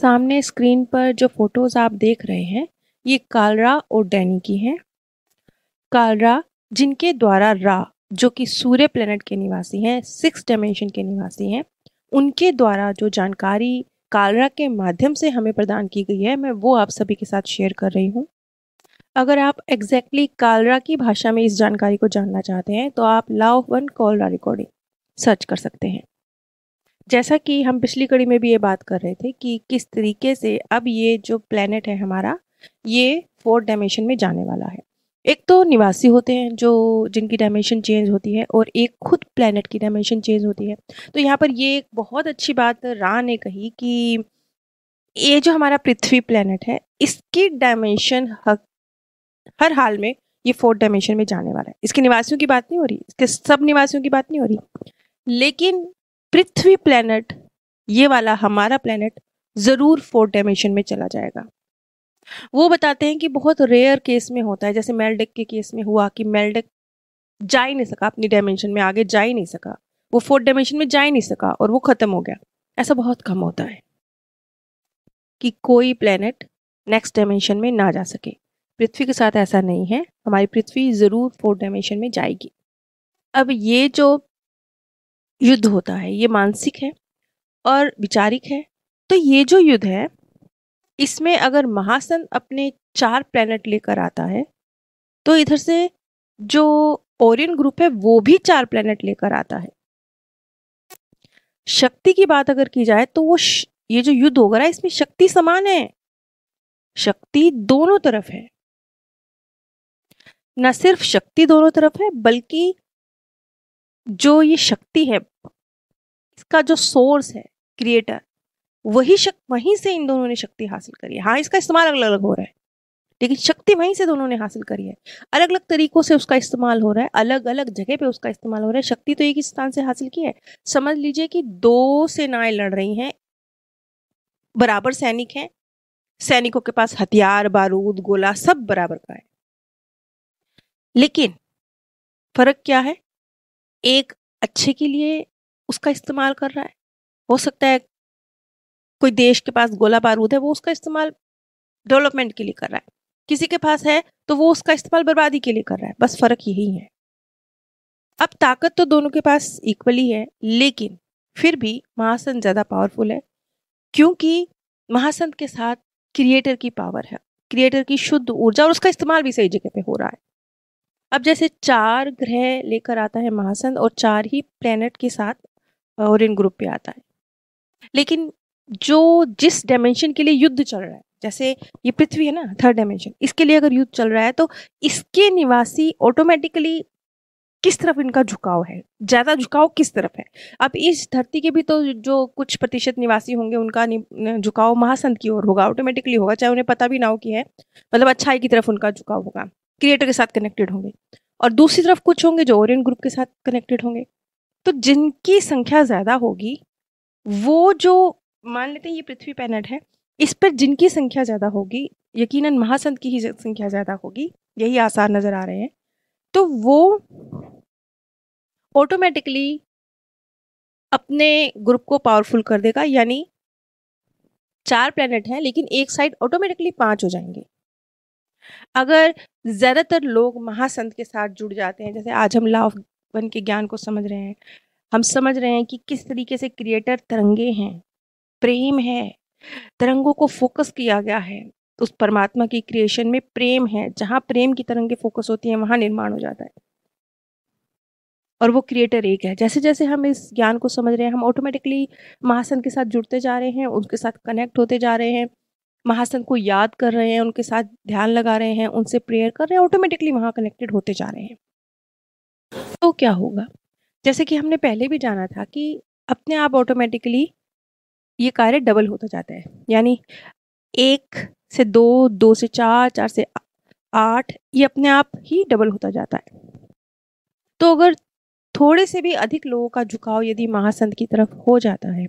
सामने स्क्रीन पर जो फोटोज आप देख रहे हैं ये कालरा और डैनी की हैं कालरा जिनके द्वारा रा जो कि सूर्य प्लेनेट के निवासी हैं सिक्स डायमेंशन के निवासी हैं उनके द्वारा जो जानकारी कालरा के माध्यम से हमें प्रदान की गई है मैं वो आप सभी के साथ शेयर कर रही हूँ अगर आप एग्जैक्टली exactly कालरा की भाषा में इस जानकारी को जानना चाहते हैं तो आप लाओ वन कॉलरा रिकॉर्डिंग सर्च कर सकते हैं जैसा कि हम पिछली कड़ी में भी ये बात कर रहे थे कि किस तरीके से अब ये जो प्लानट है हमारा ये फोर्थ डायमेंशन में जाने वाला है एक तो निवासी होते हैं जो जिनकी डायमेंशन चेंज होती है और एक खुद प्लानट की डायमेंशन चेंज होती है तो यहाँ पर ये एक बहुत अच्छी बात रा ने कही कि ये जो हमारा पृथ्वी प्लानट है इसकी डायमेंशन हर हाल में ये फोर्थ डायमेंशन में जाने वाला है इसके निवासियों की बात नहीं हो रही इसके सब निवासियों की बात नहीं हो रही लेकिन पृथ्वी प्लेनेट ये वाला हमारा प्लेनेट ज़रूर फोर्थ डायमेंशन में चला जाएगा वो बताते हैं कि बहुत रेयर केस में होता है जैसे मेलडेक के केस में हुआ कि मेलडेक जा ही नहीं सका अपनी डायमेंशन में आगे जा ही नहीं सका वो फोर्थ डायमेंशन में जा ही नहीं सका और वो ख़त्म हो गया ऐसा बहुत कम होता है कि कोई प्लेनेट नेक्स्ट डायमेंशन में ना जा सके पृथ्वी के साथ ऐसा नहीं है हमारी पृथ्वी ज़रूर फोर्थ डायमेंशन में जाएगी अब ये जो युद्ध होता है ये मानसिक है और विचारिक है तो ये जो युद्ध है इसमें अगर महासन अपने चार प्लैनेट लेकर आता है तो इधर से जो ओरियन ग्रुप है वो भी चार प्लैनेट लेकर आता है शक्ति की बात अगर की जाए तो वो ये जो युद्ध होगा ना इसमें शक्ति समान है शक्ति दोनों तरफ है न सिर्फ शक्ति दोनों तरफ है बल्कि जो ये शक्ति है इसका जो सोर्स है क्रिएटर वही शक्ति वहीं से इन दोनों ने शक्ति हासिल करी है हाँ इसका इस्तेमाल अलग अलग हो रहा है लेकिन शक्ति वहीं से दोनों ने हासिल करी है अलग अलग तरीकों से उसका इस्तेमाल हो रहा है अलग अलग जगह पे उसका इस्तेमाल हो रहा है शक्ति तो एक ही स्थान से हासिल की है समझ लीजिए कि दो सेनाएं लड़ रही हैं बराबर सैनिक हैं सैनिकों के पास हथियार बारूद गोला सब बराबर का है लेकिन फर्क क्या है एक अच्छे के लिए उसका इस्तेमाल कर रहा है हो सकता है कोई देश के पास गोला बारूद है वो उसका इस्तेमाल डेवलपमेंट के लिए कर रहा है किसी के पास है तो वो उसका इस्तेमाल बर्बादी के लिए कर रहा है बस फर्क यही है अब ताकत तो दोनों के पास इक्वली है लेकिन फिर भी महासंत ज़्यादा पावरफुल है क्योंकि महासंत के साथ क्रिएटर की पावर है क्रिएटर की शुद्ध ऊर्जा और उसका इस्तेमाल भी सही जगह पे हो रहा है अब जैसे चार ग्रह लेकर आता है महासंध और चार ही प्लेनेट के साथ और इन ग्रुप पे आता है लेकिन जो जिस डायमेंशन के लिए युद्ध चल रहा है जैसे ये पृथ्वी है ना थर्ड डायमेंशन इसके लिए अगर युद्ध चल रहा है तो इसके निवासी ऑटोमेटिकली किस तरफ इनका झुकाव है ज़्यादा झुकाव किस तरफ है अब इस धरती के भी तो जो कुछ प्रतिशत निवासी होंगे उनका झुकाव महासंत की ओर होगा ऑटोमेटिकली होगा चाहे उन्हें पता भी ना हो कि है मतलब अच्छाई की तरफ उनका झुकाव होगा क्रिएटर के साथ कनेक्टेड होंगे और दूसरी तरफ कुछ होंगे जो ओरियन ग्रुप के साथ कनेक्टेड होंगे तो जिनकी संख्या ज़्यादा होगी वो जो मान लेते हैं ये पृथ्वी पैनेट है इस पर जिनकी संख्या ज़्यादा होगी यकीनन महासंत की ही संख्या ज़्यादा होगी यही आसार नज़र आ रहे हैं तो वो ऑटोमेटिकली अपने ग्रुप को पावरफुल कर देगा यानी चार प्लैनेट हैं लेकिन एक साइड ऑटोमेटिकली पांच हो जाएंगे अगर ज़्यादातर लोग महासंत के साथ जुड़ जाते हैं जैसे आज हम लाव वन के ज्ञान को समझ रहे हैं हम समझ रहे हैं कि किस तरीके से क्रिएटर तरंगे हैं प्रेम है तरंगों को फोकस किया गया है उस परमात्मा की क्रिएशन में प्रेम है जहाँ प्रेम की तरंगे फोकस होती हैं वहाँ निर्माण हो जाता है और वो क्रिएटर एक है जैसे जैसे हम इस ज्ञान को समझ रहे हैं हम ऑटोमेटिकली महासन के साथ जुड़ते जा रहे हैं उनके साथ कनेक्ट होते जा रहे हैं महासंत को याद कर रहे हैं उनके साथ ध्यान लगा रहे हैं उनसे प्रेयर कर रहे हैं ऑटोमेटिकली वहाँ कनेक्टेड होते जा रहे हैं तो क्या होगा जैसे कि हमने पहले भी जाना था कि अपने आप ऑटोमेटिकली ये कार्य डबल होता जाता है यानी एक से दो दो से चार चार से आठ ये अपने आप ही डबल होता जाता है तो अगर थोड़े से भी अधिक लोगों का झुकाव यदि महासंत की तरफ हो जाता है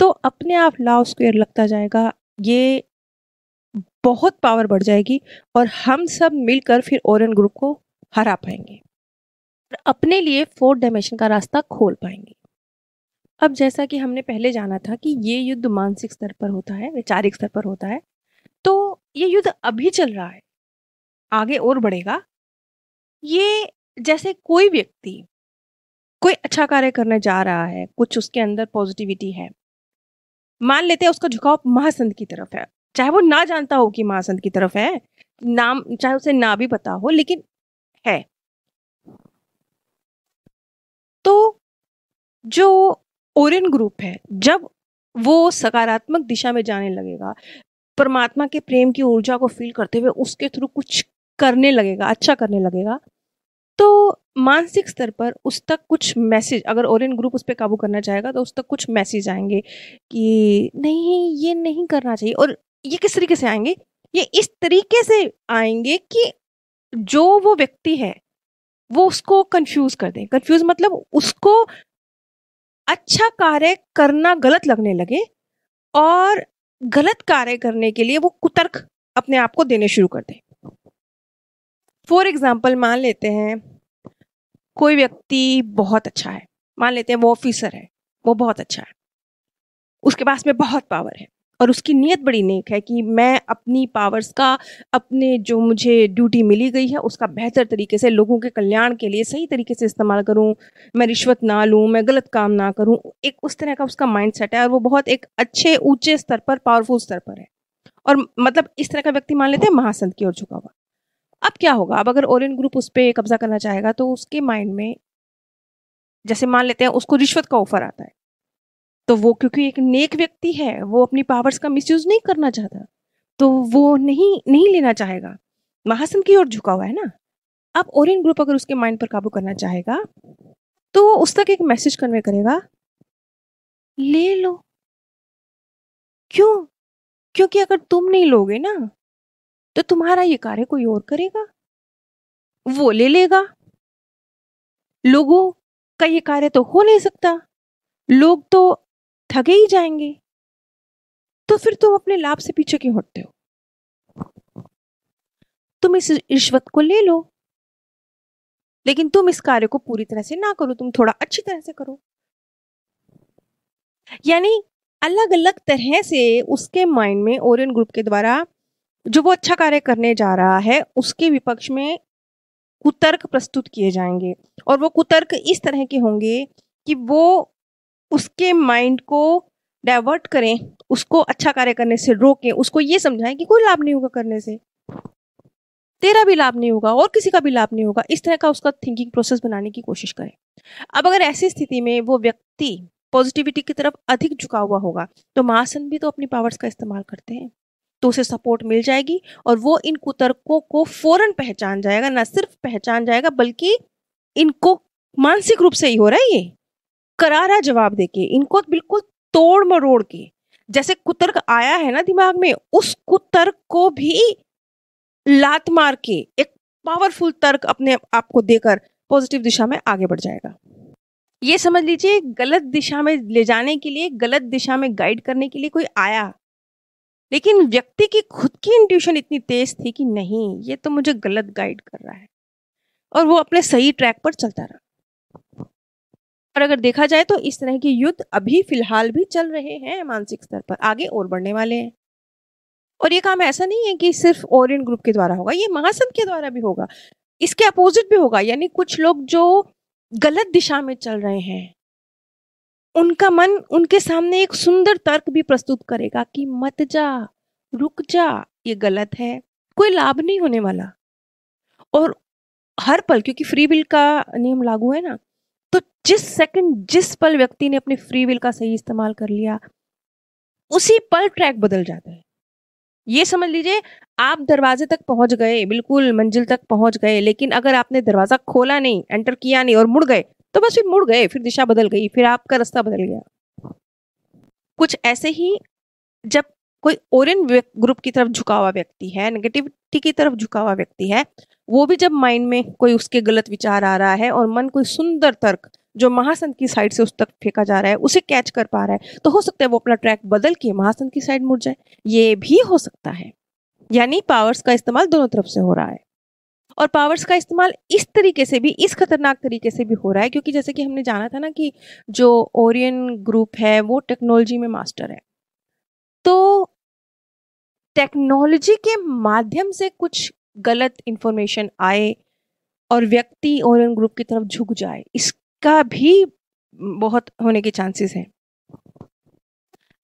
तो अपने आप लाव स्क्वेयर लगता जाएगा ये बहुत पावर बढ़ जाएगी और हम सब मिलकर फिर ओरन ग्रुप को हरा पाएंगे और अपने लिए फोर्थ डायमेंशन का रास्ता खोल पाएंगे अब जैसा कि हमने पहले जाना था कि ये युद्ध मानसिक स्तर पर होता है वैचारिक स्तर पर होता है तो ये युद्ध अभी चल रहा है आगे और बढ़ेगा ये जैसे कोई व्यक्ति कोई अच्छा कार्य करने जा रहा है कुछ उसके अंदर पॉजिटिविटी है मान लेते हैं उसका झुकाव महासंत की तरफ है चाहे वो ना जानता हो कि महासंत की तरफ है नाम चाहे उसे ना भी पता हो लेकिन है तो जो ओरियन ग्रुप है जब वो सकारात्मक दिशा में जाने लगेगा परमात्मा के प्रेम की ऊर्जा को फील करते हुए उसके थ्रू कुछ करने लगेगा अच्छा करने लगेगा तो मानसिक स्तर पर उस तक कुछ मैसेज अगर ओरियन ग्रुप उस पर काबू करना चाहेगा तो उस तक कुछ मैसेज आएंगे कि नहीं ये नहीं करना चाहिए और ये किस तरीके से आएंगे ये इस तरीके से आएंगे कि जो वो व्यक्ति है वो उसको कंफ्यूज कर दें कंफ्यूज मतलब उसको अच्छा कार्य करना गलत लगने लगे और गलत कार्य करने के लिए वो कुतर्क अपने आप को देने शुरू कर दें फॉर एग्जाम्पल मान लेते हैं कोई व्यक्ति बहुत अच्छा है मान लेते हैं वो ऑफिसर है वो बहुत अच्छा है उसके पास में बहुत पावर है और उसकी नीयत बड़ी नेक है कि मैं अपनी पावर्स का अपने जो मुझे ड्यूटी मिली गई है उसका बेहतर तरीके से लोगों के कल्याण के लिए सही तरीके से इस्तेमाल करूं मैं रिश्वत ना लूं मैं गलत काम ना करूं एक उस तरह का उसका माइंडसेट है और वो बहुत एक अच्छे ऊंचे स्तर पर पावरफुल स्तर पर है और मतलब इस तरह का व्यक्ति मान लेते हैं महासंत की ओर झुका हुआ अब क्या होगा अब अगर ओरियन ग्रुप उस पर कब्जा करना चाहेगा तो उसके माइंड में जैसे मान लेते हैं उसको रिश्वत का ऑफर आता है तो वो क्योंकि एक नेक व्यक्ति है वो अपनी पावर्स का मिसयूज नहीं करना चाहता तो वो नहीं नहीं लेना चाहेगा महासम की ओर झुका हुआ है ना अब ओरियन ग्रुप अगर उसके माइंड पर काबू करना चाहेगा तो वो उस तक एक मैसेज कन्वे करेगा ले लो क्यों क्योंकि अगर तुम नहीं लोगे ना तो तुम्हारा ये कार्य कोई और करेगा वो ले लेगा लोगों का ये कार्य तो हो नहीं सकता लोग तो ठगे ही जाएंगे तो फिर तुम अपने लाभ से पीछे क्यों हटते हो तुम इस रिश्वत को ले लो लेकिन तुम इस कार्य को पूरी तरह से ना करो तुम थोड़ा अच्छी तरह से करो यानी अलग अलग तरह से उसके माइंड में ओरियन ग्रुप के द्वारा जो वो अच्छा कार्य करने जा रहा है उसके विपक्ष में कुतर्क प्रस्तुत किए जाएंगे और वो कुतर्क इस तरह के होंगे कि वो उसके माइंड को डाइवर्ट करें उसको अच्छा कार्य करने से रोकें उसको ये समझाएं कि कोई लाभ नहीं होगा करने से तेरा भी लाभ नहीं होगा और किसी का भी लाभ नहीं होगा इस तरह का उसका थिंकिंग प्रोसेस बनाने की कोशिश करें अब अगर ऐसी स्थिति में वो व्यक्ति पॉजिटिविटी की तरफ अधिक झुका हुआ होगा तो महासन भी तो अपनी पावर्स का इस्तेमाल करते हैं तो उसे सपोर्ट मिल जाएगी और वो इन कुतर्कों को फौरन पहचान जाएगा ना सिर्फ पहचान जाएगा बल्कि इनको मानसिक रूप से ही हो रहा है ये करारा जवाब देके इनको बिल्कुल तोड़ मरोड़ के जैसे कुतर्क आया है ना दिमाग में उस कुतर्क को भी लात मार के एक पावरफुल तर्क अपने आप को देकर पॉजिटिव दिशा में आगे बढ़ जाएगा ये समझ लीजिए गलत दिशा में ले जाने के लिए गलत दिशा में गाइड करने के लिए कोई आया लेकिन व्यक्ति की खुद की इंट्यूशन इतनी तेज थी कि नहीं ये तो मुझे गलत गाइड कर रहा है और वो अपने सही ट्रैक पर चलता रहा और अगर देखा जाए तो इस तरह के युद्ध अभी फिलहाल भी चल रहे हैं मानसिक स्तर पर आगे और बढ़ने वाले हैं और ये काम ऐसा नहीं है कि सिर्फ ओरियन ग्रुप के द्वारा होगा ये महासंघ के द्वारा भी होगा इसके अपोजिट भी होगा यानी कुछ लोग जो गलत दिशा में चल रहे हैं उनका मन उनके सामने एक सुंदर तर्क भी प्रस्तुत करेगा कि मत जा रुक जा ये गलत है कोई लाभ नहीं होने वाला और हर पल क्योंकि फ्री विल का नियम लागू है ना तो जिस सेकंड जिस पल व्यक्ति ने अपने फ्री विल का सही इस्तेमाल कर लिया उसी पल ट्रैक बदल जाता है ये समझ लीजिए आप दरवाजे तक पहुंच गए बिल्कुल मंजिल तक पहुंच गए लेकिन अगर आपने दरवाजा खोला नहीं एंटर किया नहीं और मुड़ गए तो बस फिर मुड़ गए फिर दिशा बदल गई फिर आपका रास्ता बदल गया कुछ ऐसे ही जब कोई ओरियन ग्रुप की तरफ झुका हुआ व्यक्ति है नेगेटिविटी की तरफ झुका हुआ व्यक्ति है वो भी जब माइंड में कोई उसके गलत विचार आ रहा है और मन कोई सुंदर तर्क जो महासंत की साइड से उस तक फेंका जा रहा है उसे कैच कर पा रहा है तो हो सकता है वो अपना ट्रैक बदल के महासंत की साइड मुड़ जाए ये भी हो सकता है यानी पावर्स का इस्तेमाल दोनों तरफ से हो रहा है और पावर्स का इस्तेमाल इस तरीके से भी इस खतरनाक तरीके से भी हो रहा है क्योंकि जैसे कि हमने जाना था ना कि जो ओरियन ग्रुप है वो टेक्नोलॉजी में मास्टर है तो टेक्नोलॉजी के माध्यम से कुछ गलत इन्फॉर्मेशन आए और व्यक्ति ओरियन ग्रुप की तरफ झुक जाए इसका भी बहुत होने के चांसेस हैं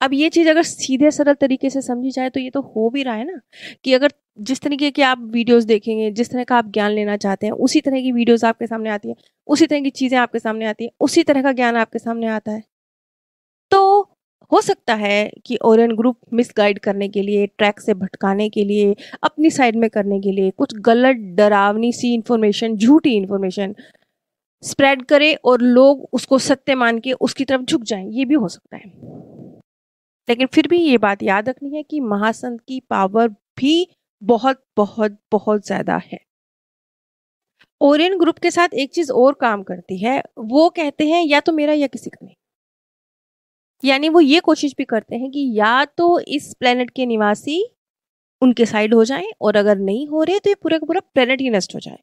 अब ये चीज़ अगर सीधे सरल तरीके से समझी जाए तो ये तो हो भी रहा है ना कि अगर जिस तरीके की आप वीडियोस देखेंगे जिस तरह का आप ज्ञान लेना चाहते हैं उसी तरह की वीडियोस आपके सामने आती है उसी तरह की चीज़ें आपके सामने आती हैं उसी तरह का ज्ञान आपके सामने आता है तो हो सकता है कि ओरियन ग्रुप मिसगाइड करने के लिए ट्रैक से भटकाने के लिए अपनी साइड में करने के लिए कुछ गलत डरावनी सी इन्फॉर्मेशन झूठी इन्फॉर्मेशन स्प्रेड करे और लोग उसको सत्य मान के उसकी तरफ झुक जाएं ये भी हो सकता है लेकिन फिर भी ये बात याद रखनी है कि महासंत की पावर भी बहुत बहुत बहुत ज्यादा है ओरियन ग्रुप के साथ एक चीज और काम करती है वो कहते हैं या तो मेरा या किसी का नहीं यानी वो ये कोशिश भी करते हैं कि या तो इस प्लेनेट के निवासी उनके साइड हो जाएं और अगर नहीं हो रहे तो ये पूरा का पूरा प्लेनेट ही नष्ट हो जाए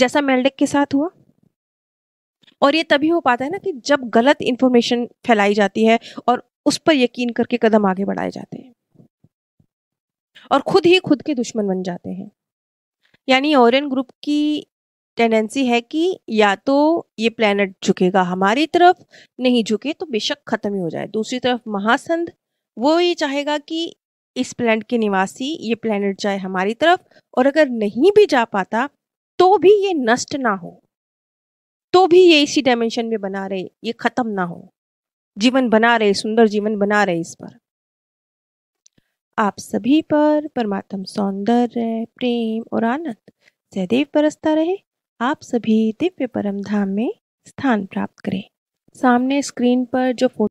जैसा मेल्डेक के साथ हुआ और ये तभी हो पाता है ना कि जब गलत इन्फॉर्मेशन फैलाई जाती है और उस पर यकीन करके कदम आगे बढ़ाए जाते हैं और खुद ही खुद के दुश्मन बन जाते हैं यानी ओरियन ग्रुप की टेंडेंसी है कि या तो ये प्लेनेट झुकेगा हमारी तरफ नहीं झुके तो बेशक खत्म ही हो जाए दूसरी तरफ महासंध वो ये चाहेगा कि इस प्लेनेट के निवासी ये प्लेनेट जाए हमारी तरफ और अगर नहीं भी जा पाता तो भी ये नष्ट ना हो तो भी ये इसी डायमेंशन में बना रहे ये खत्म ना हो जीवन बना रहे सुंदर जीवन बना रहे इस पर आप सभी पर परमात्म सौंदर्य प्रेम और आनंद सहदेव बरसता रहे आप सभी दिव्य परम धाम में स्थान प्राप्त करें सामने स्क्रीन पर जो फोटो